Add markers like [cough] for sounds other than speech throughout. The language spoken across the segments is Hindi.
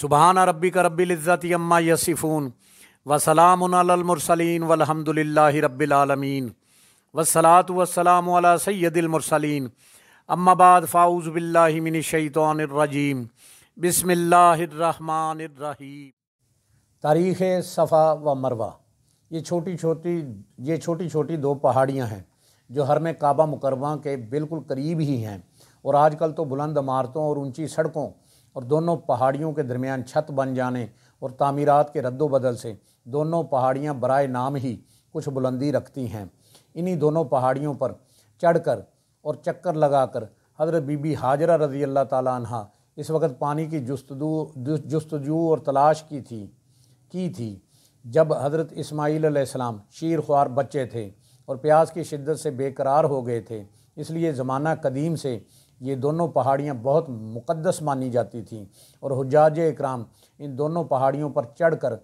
सुबहान रबी का रबीज़त अम्मा यसिफ़ून वसलामसलिन वलहमदिल्ला रबालमीन वसलात वसलाम सैदिलमरसलिन अम्माबाद फ़ाउज़ शैतरजीम बसमिल्लामानीम तारीख़ सफ़ा व मरवा ये छोटी छोटी ये छोटी छोटी दो पहाड़ियाँ हैं जो हर में काबा मुकरमा के बिल्कुल करीब ही हैं और आजकल तो बुलंद इमारतों और ऊंची सड़कों और दोनों पहाड़ियों के दरमियान छत बन जाने और तमीरत के रद्द बदल से दोनों पहाड़ियाँ बरए नाम ही कुछ बुलंदी रखती हैं इन्हीं दोनों पहाड़ियों पर चढ़कर और चक्कर लगाकर हजरत बीबी हाजरा रज़ी अल्लाह तहा इस वक्त पानी की जस्तजू जस्तजू और तलाश की थी की थी जब हज़रत इसमाईलम शीर ख्वार बच्चे थे और प्यास की शिद्दत से बेकरार हो गए थे इसलिए ज़माना कदीम से ये दोनों पहाड़ियाँ बहुत मुक़दस मानी जाती थीं और हजाज इक्राम इन दोनों पहाड़ियों पर चढ़ कर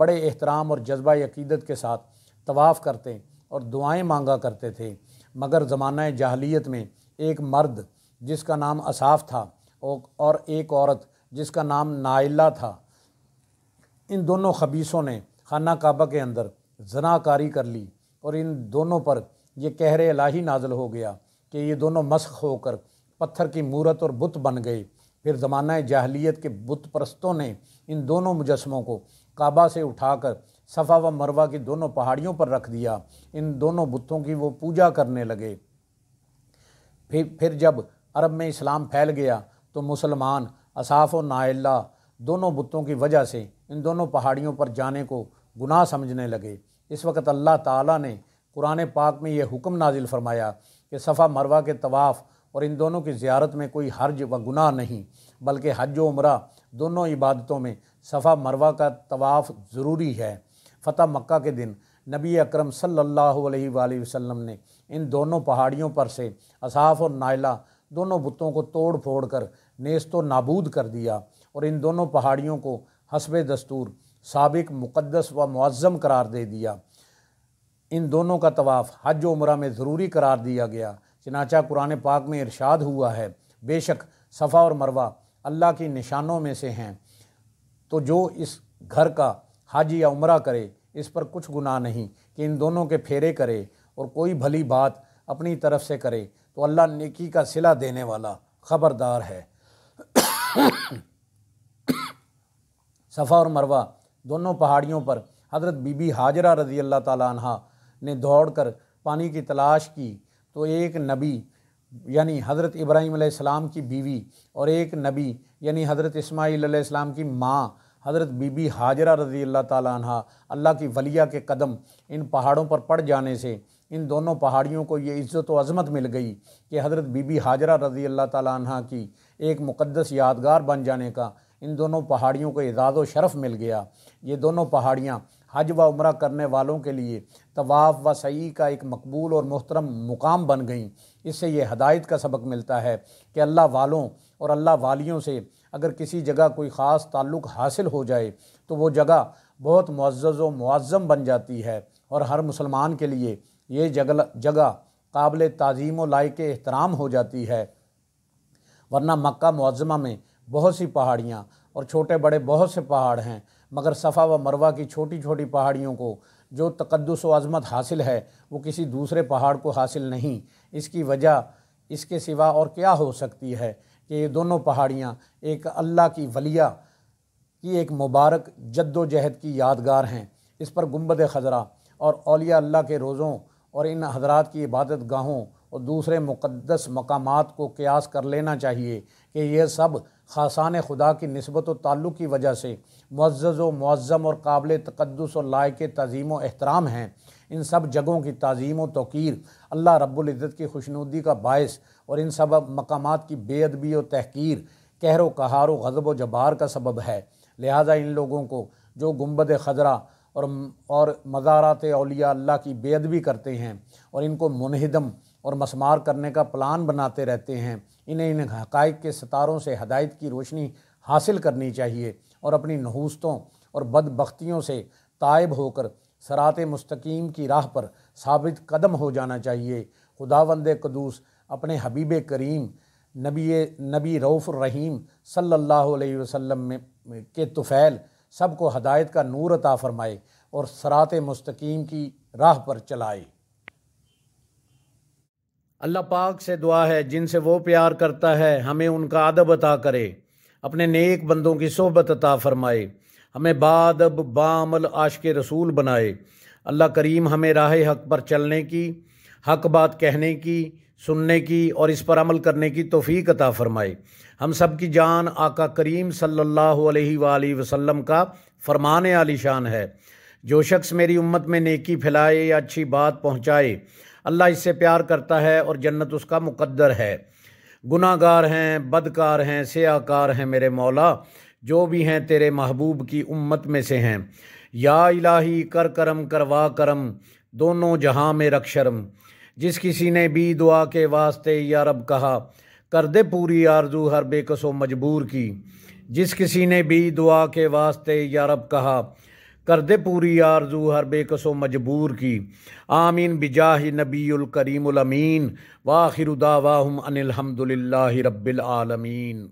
बड़े एहतराम और जज्बा अकीदत के साथ तवाफ़ करते और दुआएं मांगा करते थे मगर ज़माना जाहलीत में एक मर्द जिसका नाम असाफ था और एक औरत जिसका नाम नाइला था इन दोनों खबीसों ने खाना काबा के अंदर जनाकारी कर ली और इन दोनों पर यह कहर लाही नाजल हो गया कि ये दोनों मस्क होकर पत्थर की मूरत और बुत बन गए फिर ज़माना जाहलीत के बुत परस्तों ने इन दोनों मुजस्मों को काबा से उठाकर सफ़ा व मरवा की दोनों पहाड़ियों पर रख दिया इन दोनों बुतों की वो पूजा करने लगे फिर फिर जब अरब में इस्लाम फैल गया तो मुसलमान असाफ़ और नाइल्ला दोनों बुतों की वजह से इन दोनों पहाड़ियों पर जाने को गुनाह समझने लगे इस वक्त अल्लाह ताला ने कुरान पाक में यह हुक्म नाजिल फरमाया कि सफ़ा मरवा के तवाफ़ और इन दोनों की ज़्यारत में कोई हर्ज व गुनाह नहीं बल्कि हज व दोनों इबादतों में सफ़ा मरवा का तवाफ़ ज़रूरी है फ़तह मक्का के दिन नबी अकरम सल्लल्लाहु अलैहि वसल्लम ने इन दोनों पहाड़ियों पर से असाफ़ और नायला दोनों बुतों को तोड़ फोड़ कर नेस्त नाबूद कर दिया और इन दोनों पहाड़ियों को हसब दस्तूर सबक मुक़दस व मुआज़म करार दे दिया इन दोनों का तवाफ़ हज उमरा में ज़रूरी करार दिया गया चनाचा कुरान पाक में इरशाद हुआ है बेशक सफ़ा और मरवा अल्लाह की निशानों में से हैं तो जो इस घर का हाजी या उम्र करे इस पर कुछ गुनाह नहीं कि इन दोनों के फेरे करे और कोई भली बात अपनी तरफ से करे तो अल्लाह नेकी का सिला देने वाला ख़बरदार है [coughs] सफ़ा और मरवा दोनों पहाड़ियों पर हज़रत बीबी हाजरा रज़ी अल्लाह तह ने दौड़ कर पानी की तलाश की तो एक नबी यानी हज़रत इब्राहीम सलाम की बीवी और एक नबी यानी हज़रत इस्माईल सलाम की माँ हज़रत बीबी हाजरा रज़ी अल्लाह ताली अल्लाह की वलिया के कदम इन पहाड़ों पर पड़ जाने से इन दोनों पहाड़ियों को ये इज़्ज़त व अज़मत मिल गई कि हज़रत बीबी हाजरा रज़ी अल्लाह तह की एक मुक़दस यादगार बन जाने का इन दोनों पहाड़ियों को एजाज़ व शरफ़ मिल गया ये दोनों पहाड़ियाँ हज व उम्र करने वालों के लिए तवाफ़ व सई का एक मकबूल और मोहतरम मुकाम बन गई इससे ये हदायत का सबक मिलता है कि अल्लाह वालों और अल्लाह वालियों से अगर किसी जगह कोई ख़ास ताल्लुक़ हासिल हो जाए तो वो जगह बहुत मुआज़ व मुआज़म बन जाती है और हर मुसलमान के लिए ये जगल जगह काबिल तज़ीम व लायक एहतराम हो जाती है वरना मक्का मुआज़मा में बहुत सी पहाड़ियाँ और छोटे बड़े बहुत से पहाड़ हैं मगर सफ़ा व मरवा की छोटी छोटी पहाड़ियों को जो तकदस वज़मत हासिल है वो किसी दूसरे पहाड़ को हासिल नहीं इसकी वजह इसके सिवा और क्या हो सकती है कि ये दोनों पहाड़ियाँ एक अल्लाह की वलिया की एक मुबारक जद्दोजहद की यादगार हैं इस पर गुम्बद खजरा और अलिया अल्लाह के रोज़ों और इन हजरात की इबादत गाहों और दूसरे मुक़दस मकाम को क्यास कर लेना चाहिए कि यह सब खासान खुदा की नस्बत व ताल्लुक़ की वजह से मुज्ज़ व और काबिल तकदस और लायक तज़ीम व एहतराम हैं इन सब जगहों की तज़ीम व तोकीर अल्लाह रब्ज़त की खुशनुदी का बायस और इन सब मकाम की बेअदबी और तहकीर कहर कहार गज़ब व जबार का सबब है लिहाजा इन लोगों को जो गुम्बद खजरा और और मज़ारात अलिया अल्लाह की बेअदबी करते हैं और इनको मुनहदम और मसमार करने का प्लान बनाते रहते हैं इन्हें इन हक़ के सितारों से हदायत की रोशनी हासिल करनी चाहिए और अपनी नहूसतों और बदबख्तियों से तायब होकर सरात मुस्तकीम की राह पर साबित कदम हो जाना चाहिए वंद कदूस अपने हबीब करीम नबी नबी रऊफ़ रहीम सल्लल्लाहु अलैहि वसल्लम में के तुफ़ैल सबको हदायत का नूर अता फ़रमाए और सरात मुस्तकीम की राह पर चलाए अल्लाह पाक से दुआ है जिनसे वो प्यार करता है हमें उनका अदब अता करे अपने नेक बंदों की सोहबत अता फ़रमाए हमें बादब बामल आश के रसूल बनाए अल्लाह करीम हमें राह हक पर चलने की हक बात कहने की सुनने की और इस पर अमल करने की तोफ़ी अता फ़रमाए हम सब की जान आका करीम सल्लल्लाहु अलैहि वसल्लम का फरमाने आलिशान है जो शख्स मेरी उम्मत में नेकी फैलाए या अच्छी बात पहुँचाए अल्लाह इससे प्यार करता है और जन्नत उसका मुकद्दर है गुनागार हैं बदकार हैं सयाकार हैं मेरे मौला जो भी हैं तेरे महबूब की उम्मत में से हैं या इलाही कर करम करवा करम दोनों जहाँ में रख शर्म जिस किसी ने भी दुआ के वास्ते या रब कहा कर दे पूरी आरजू हर बेकसो मजबूर की जिस किसी ने भी दुआ के वास्ते या रब कहा कर दे पूरी आरजू हर बेकसो मजबूर की आमीन बिजाह नबील करीमुल अमीन वाखिर दावाहम अनिलहमदिल्ला रब्बिल आलमीन